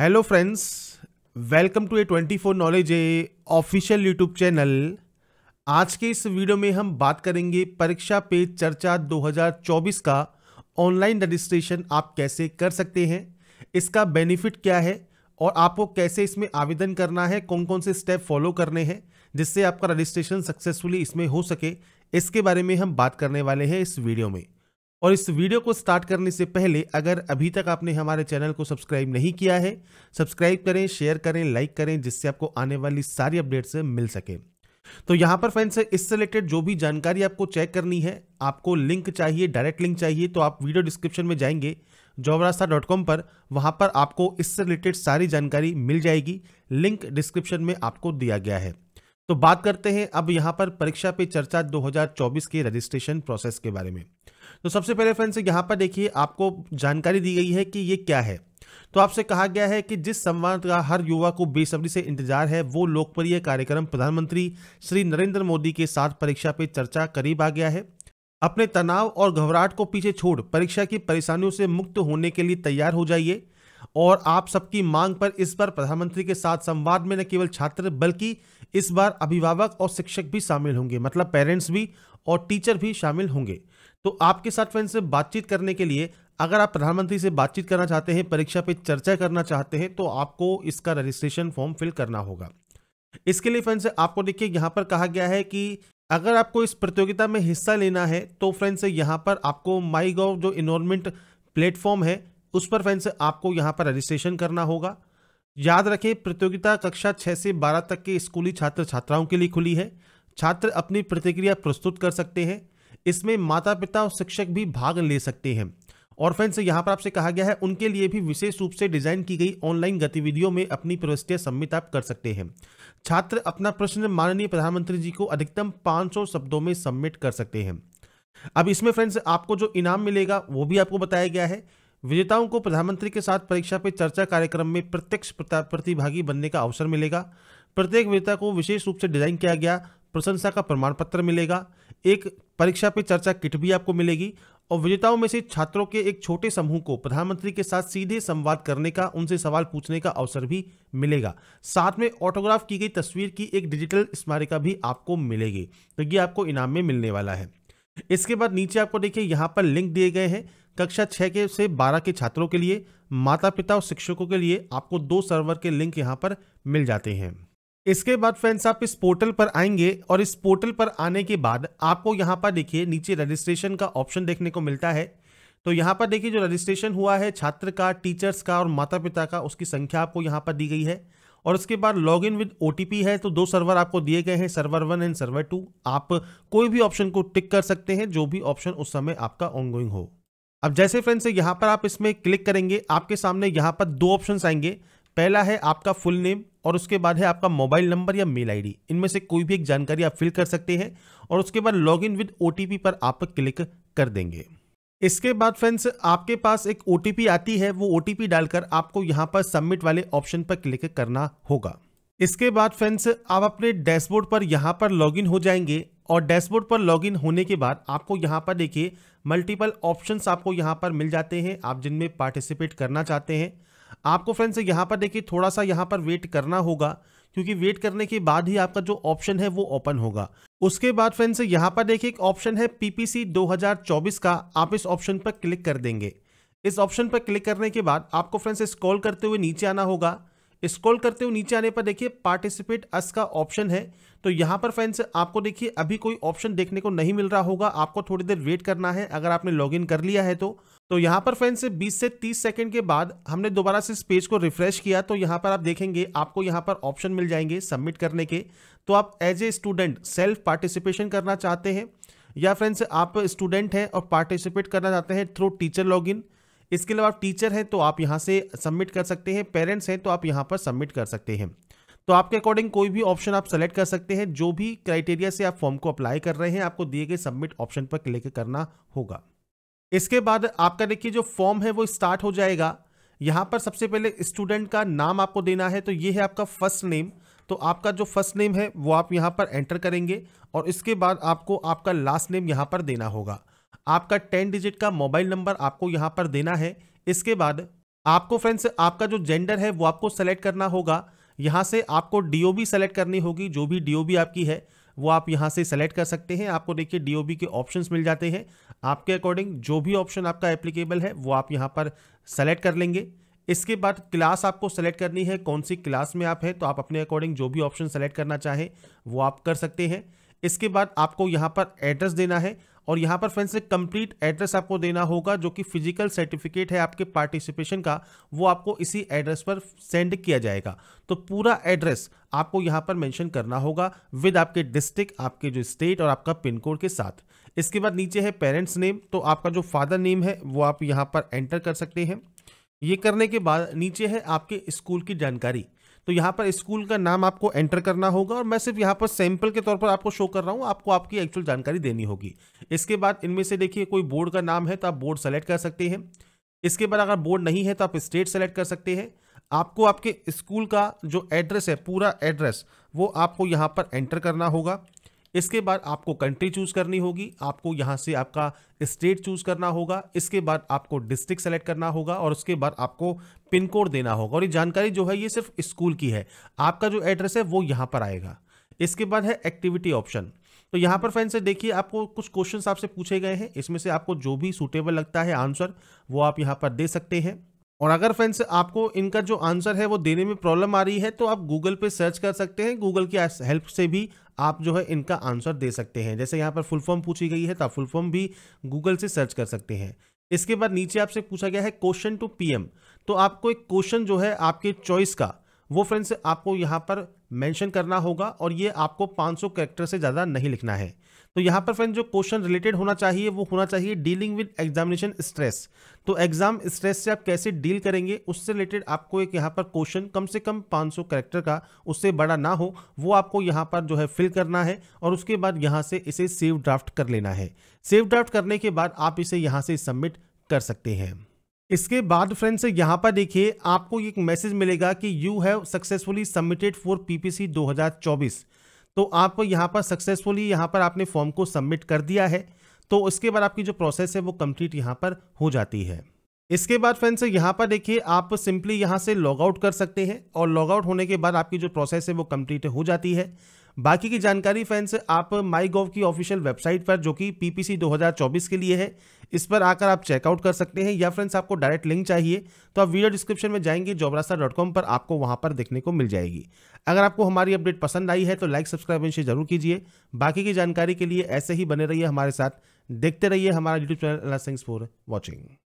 hello friends welcome to A twenty four knowledge A official YouTube channel आज के इस video में हम बात करेंगे परीक्षा पे चर्चा 2024 का ऑनलाइन रजिस्ट्रेशन आप कैसे कर सकते हैं इसका बेनिफिट क्या है और आपको कैसे इसमें आवेदन करना है कौन कौन से स्टेप फॉलो करने हैं जिससे आपका रजिस्ट्रेशन सक्सेसफुली इसमें हो सके इसके बारे में हम बात करने वाले हैं इस वीडियो में और इस वीडियो को स्टार्ट करने से पहले अगर अभी तक आपने हमारे चैनल को सब्सक्राइब नहीं किया है सब्सक्राइब करें शेयर करें लाइक करें जिससे आपको आने वाली सारी अपडेट्स मिल सके तो यहां पर फ्रेंड्स इससे रिलेटेड जो भी जानकारी आपको चेक करनी है आपको लिंक चाहिए डायरेक्ट लिंक चाहिए तो आप वीडियो डिस्क्रिप्शन में जाएंगे जॉबरास्ता डॉट कॉम पर वहां पर आपको इससे रिलेटेड सारी जानकारी मिल जाएगी लिंक डिस्क्रिप्शन में आपको दिया गया है तो बात करते हैं अब यहां पर परीक्षा पे चर्चा 2024 के रजिस्ट्रेशन प्रोसेस के बारे में तो सबसे पहले फ्रेंड्स यहां पर देखिए आपको जानकारी दी गई है कि ये क्या है तो आपसे कहा गया है कि जिस संवाद का हर युवा को बेसब्री से इंतजार है वो लोकप्रिय कार्यक्रम प्रधानमंत्री श्री नरेंद्र मोदी के साथ परीक्षा पे चर्चा करीब आ गया है अपने तनाव और घबराहट को पीछे छोड़ परीक्षा की परेशानियों से मुक्त होने के लिए तैयार हो जाइए और आप सबकी मांग पर इस पर प्रधानमंत्री के साथ संवाद में न केवल छात्र बल्कि इस बार अभिभावक और शिक्षक भी शामिल होंगे मतलब पेरेंट्स भी और टीचर भी शामिल होंगे तो आपके साथ फ्रेंड से बातचीत करने के लिए अगर आप प्रधानमंत्री से बातचीत करना चाहते हैं परीक्षा पे चर्चा करना चाहते हैं तो आपको इसका रजिस्ट्रेशन फॉर्म फिल करना होगा इसके लिए फ्रेंड से आपको देखिए यहाँ पर कहा गया है कि अगर आपको इस प्रतियोगिता में हिस्सा लेना है तो फ्रेंड से यहाँ पर आपको माई जो इन्वॉलमेंट प्लेटफॉर्म है उस पर फ्रेंड से आपको यहाँ पर रजिस्ट्रेशन करना होगा याद रखें प्रतियोगिता कक्षा छः से बारह तक के स्कूली छात्र छात्राओं के लिए खुली है छात्र अपनी प्रतिक्रिया प्रस्तुत कर सकते हैं इसमें माता पिता और शिक्षक भी भाग ले सकते हैं और फ्रेंड्स यहाँ पर आपसे कहा गया है उनके लिए भी विशेष रूप से डिजाइन की गई ऑनलाइन गतिविधियों में अपनी प्रविष्टियाँ सम्मिट आप कर सकते हैं छात्र अपना प्रश्न माननीय प्रधानमंत्री जी को अधिकतम 500 शब्दों में सबमिट कर सकते हैं अब इसमें फ्रेंड्स आपको जो इनाम मिलेगा वो भी आपको बताया गया है विजेताओं को प्रधानमंत्री के साथ परीक्षा पे चर्चा कार्यक्रम में प्रत्यक्ष प्रतिभागी बनने का अवसर मिलेगा प्रत्येक विजेता को विशेष रूप से डिजाइन किया गया प्रशंसा का प्रमाण पत्र मिलेगा एक परीक्षा पे चर्चा किट भी आपको मिलेगी और विजेताओं में से छात्रों के एक छोटे समूह को प्रधानमंत्री के साथ सीधे संवाद करने का उनसे सवाल पूछने का अवसर भी मिलेगा साथ में ऑटोग्राफ की गई तस्वीर की एक डिजिटल स्मारिका भी आपको मिलेगी तो ये आपको इनाम में मिलने वाला है इसके बाद नीचे आपको देखिए यहाँ पर लिंक दिए गए हैं कक्षा छः के से बारह के छात्रों के लिए माता पिता और शिक्षकों के लिए आपको दो सर्वर के लिंक यहाँ पर मिल जाते हैं इसके बाद फ्रेंड्स आप इस पोर्टल पर आएंगे और इस पोर्टल पर आने के बाद आपको यहाँ पर देखिए नीचे रजिस्ट्रेशन का ऑप्शन देखने को मिलता है तो यहाँ पर देखिए जो रजिस्ट्रेशन हुआ है छात्र का टीचर्स का और माता पिता का उसकी संख्या आपको यहाँ पर दी गई है और उसके बाद लॉग इन विद ओ है तो दो सर्वर आपको दिए गए हैं server one and server two आप कोई भी ऑप्शन को टिक कर सकते हैं जो भी ऑप्शन उस समय आपका ऑनगोइंग हो अब जैसे फ्रेंड्स यहाँ पर आप इसमें क्लिक करेंगे आपके सामने यहाँ पर दो ऑप्शन आएंगे पहला है आपका फुल नेम और उसके बाद है आपका मोबाइल नंबर या मेल आईडी इनमें से कोई भी एक जानकारी आप फिल कर सकते हैं और उसके बाद लॉग इन विद ओ पर आप क्लिक कर देंगे इसके बाद फ्रेंड्स आपके पास एक ओ आती है वो ओ डालकर आपको यहाँ पर सबमिट वाले ऑप्शन पर क्लिक करना होगा इसके बाद फ्रेंड्स आप अपने डैशबोर्ड पर यहाँ पर लॉगिन हो जाएंगे और डैशबोर्ड पर लॉगिन होने के बाद आपको यहाँ पर देखिए मल्टीपल ऑप्शंस आपको यहाँ पर मिल जाते हैं आप जिनमें पार्टिसिपेट करना चाहते हैं आपको फ्रेंड्स यहाँ पर देखिए थोड़ा सा यहाँ पर वेट करना होगा क्योंकि वेट करने के बाद ही आपका जो ऑप्शन है वो ओपन होगा उसके बाद फ्रेंड्स यहाँ पर देखिए एक ऑप्शन है पीपीसी 2024 का आप इस ऑप्शन पर क्लिक कर देंगे इस ऑप्शन पर क्लिक करने के बाद आपको फ्रेंड्स स्क्रॉल करते हुए नीचे आना होगा स्क्रॉल करते हुए नीचे आने पर देखिए पार्टिसिपेट अस का ऑप्शन है तो यहाँ पर फ्रेंड्स आपको देखिए अभी कोई ऑप्शन देखने को नहीं मिल रहा होगा आपको थोड़ी देर वेट करना है अगर आपने लॉगिन कर लिया है तो तो यहाँ पर फ्रेंड्स 20 से 30 सेकंड के बाद हमने दोबारा से इस पेज को रिफ्रेश किया तो यहाँ पर आप देखेंगे आपको यहाँ पर ऑप्शन मिल जाएंगे सबमिट करने के तो आप as a student self participation करना चाहते हैं या फ्रेंड्स आप स्टूडेंट हैं और पार्टिसिपेट करना चाहते हैं थ्रू टीचर लॉग इसके अलावा आप टीचर हैं तो आप यहाँ से सबमिट कर सकते हैं पेरेंट्स हैं तो आप यहाँ पर सबमिट कर सकते हैं तो आपके अकॉर्डिंग कोई भी ऑप्शन आप सेलेक्ट कर सकते हैं जो भी क्राइटेरिया से आप फॉर्म को अप्लाई कर रहे हैं आपको दिए गए सबमिट ऑप्शन पर क्लिक करना होगा इसके बाद आपका देखिए जो फॉर्म है वो स्टार्ट हो जाएगा यहाँ पर सबसे पहले स्टूडेंट का नाम आपको देना है तो ये है आपका फर्स्ट नेम तो आपका जो फर्स्ट नेम है वो आप यहाँ पर एंटर करेंगे और इसके बाद आपको आपका लास्ट नेम यहाँ पर देना होगा आपका टेन डिजिट का मोबाइल नंबर आपको यहाँ पर देना है इसके बाद आपको फ्रेंड्स आपका जो जेंडर है वो आपको सेलेक्ट करना होगा यहाँ से आपको डी बी सेलेक्ट करनी होगी जो भी बी आपकी है वो आप यहाँ से सेलेक्ट कर सकते हैं आपको देखिए बी के ऑप्शंस मिल जाते हैं आपके अकॉर्डिंग जो भी ऑप्शन आपका एप्लीकेबल है वो आप यहाँ पर सेलेक्ट कर लेंगे इसके बाद क्लास आपको सेलेक्ट करनी है कौन सी क्लास में आप है तो आप अपने अकॉर्डिंग जो भी ऑप्शन सेलेक्ट करना चाहें वो आप कर सकते हैं इसके बाद आपको यहाँ पर एड्रेस देना है और यहाँ पर फ्रेंड्स एक कंप्लीट एड्रेस आपको देना होगा जो कि फिजिकल सर्टिफिकेट है आपके पार्टिसिपेशन का वो आपको इसी एड्रेस पर सेंड किया जाएगा तो पूरा एड्रेस आपको यहाँ पर मेंशन करना होगा विद आपके डिस्ट्रिक्ट आपके जो स्टेट और आपका पिन कोड के साथ इसके बाद नीचे है पेरेंट्स नेम तो आपका जो फादर नेम है वो आप यहाँ पर एंटर कर सकते हैं ये करने के बाद नीचे है आपके स्कूल की जानकारी तो यहाँ पर स्कूल का नाम आपको एंटर करना होगा और मैं सिर्फ यहाँ पर सैम्पल के तौर पर आपको शो कर रहा हूँ आपको आपकी एक्चुअल जानकारी देनी होगी इसके बाद इनमें से देखिए कोई बोर्ड का नाम है तो आप बोर्ड सेलेक्ट कर सकते हैं इसके बाद अगर बोर्ड नहीं है तो आप स्टेट सेलेक्ट कर सकते हैं आपको आपके स्कूल का जो एड्रेस है पूरा एड्रेस वो आपको यहाँ पर एंटर करना होगा इसके बाद आपको कंट्री चूज़ करनी होगी आपको यहाँ से आपका स्टेट चूज़ करना होगा इसके बाद आपको डिस्ट्रिक्ट सेलेक्ट करना होगा और उसके बाद आपको पिन कोड देना होगा और ये जानकारी जो है ये सिर्फ स्कूल की है आपका जो एड्रेस है वो यहाँ पर आएगा इसके बाद है एक्टिविटी ऑप्शन तो यहाँ पर फ्रेंड्स देखिए आपको कुछ क्वेश्चन आपसे पूछे गए हैं इसमें से आपको जो भी सूटेबल लगता है आंसर वो आप यहाँ पर दे सकते हैं और अगर फ्रेंड्स आपको इनका जो आंसर है वो देने में प्रॉब्लम आ रही है तो आप गूगल पे सर्च कर सकते हैं गूगल की हेल्प से भी आप जो है इनका आंसर दे सकते हैं जैसे यहाँ पर फुल फॉर्म पूछी गई है तो आप फुल फॉर्म भी गूगल से सर्च कर सकते हैं इसके बाद नीचे आपसे पूछा गया है क्वेश्चन टू पीएम तो आपको एक क्वेश्चन जो है आपके चॉइस का वो फ्रेंड्स आपको यहाँ पर मेंशन करना होगा और ये आपको 500 कैरेक्टर से ज़्यादा नहीं लिखना है तो यहाँ पर फ्रेंड जो क्वेश्चन रिलेटेड होना चाहिए वो होना चाहिए डीलिंग विद एग्जामिनेशन स्ट्रेस तो एग्जाम स्ट्रेस से आप कैसे डील करेंगे उससे रिलेटेड आपको एक यहाँ पर क्वेश्चन कम से कम 500 कैरेक्टर का उससे बड़ा ना हो वो आपको यहाँ पर जो है फिल करना है और उसके बाद यहाँ से इसे सेव ड्राफ्ट कर लेना है सेव ड्राफ्ट करने के बाद आप इसे यहाँ से सबमिट कर सकते हैं इसके बाद फ्रेंड्स यहाँ पर देखिए आपको एक मैसेज मिलेगा कि you have successfully submitted for PPC 2024 तो आप यहाँ पर सक्सेसफुली यहाँ पर आपने फॉर्म को सबमिट कर दिया है तो उसके बाद आपकी जो प्रोसेस है वो कंप्लीट यहाँ पर हो जाती है इसके बाद फ्रेंड्स यहाँ पर देखिए आप सिंपली यहाँ से लॉग आउट कर सकते हैं और लॉग आउट होने के बाद आपकी जो प्रोसेस है वो कंप्लीट हो जाती है बाकी की जानकारी फैंस आप माई गोव की ऑफिशियल वेबसाइट पर जो कि पीपीसी 2024 के लिए है इस पर आकर आप चेकआउट कर सकते हैं या फ्रेंड्स आपको डायरेक्ट लिंक चाहिए तो आप वीडियो डिस्क्रिप्शन में जाएंगे जॉबरास्ता डॉट कॉम पर आपको वहां पर देखने को मिल जाएगी अगर आपको हमारी अपडेट पसंद आई है तो लाइक सब्सक्राइब एंड शेयर जरूर कीजिए बाकी की जानकारी के लिए ऐसे ही बने रहिए हमारे साथ देखते रहिए हमारा यूट्यूब चैनल फॉर वॉचिंग